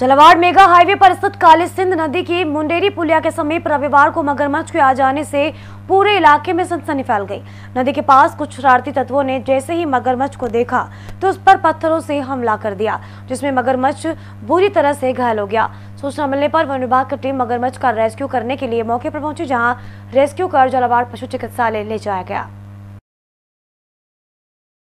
Jhalawar mega highway पर स्थित काली सिंध नदी की मुंडेरी पुलिया के समीप रविवार को मगरमच्छ के आ जाने से पूरे इलाके में सनसनी फैल गई नदी के पास कुछ शरारती तत्वों ने जैसे ही मगरमच्छ को देखा तो उस पर पत्थरों से हमला कर दिया जिसमें मगरमच्छ बुरी तरह से घायल हो गया सूचना मिलने पर वन विभाग की टीम मगरमच्छ का रेस्क्यू करने के लिए मौके पर पहुंची जहाँ रेस्क्यू कर झालावाड़ पशु चिकित्सालय ले जाया गया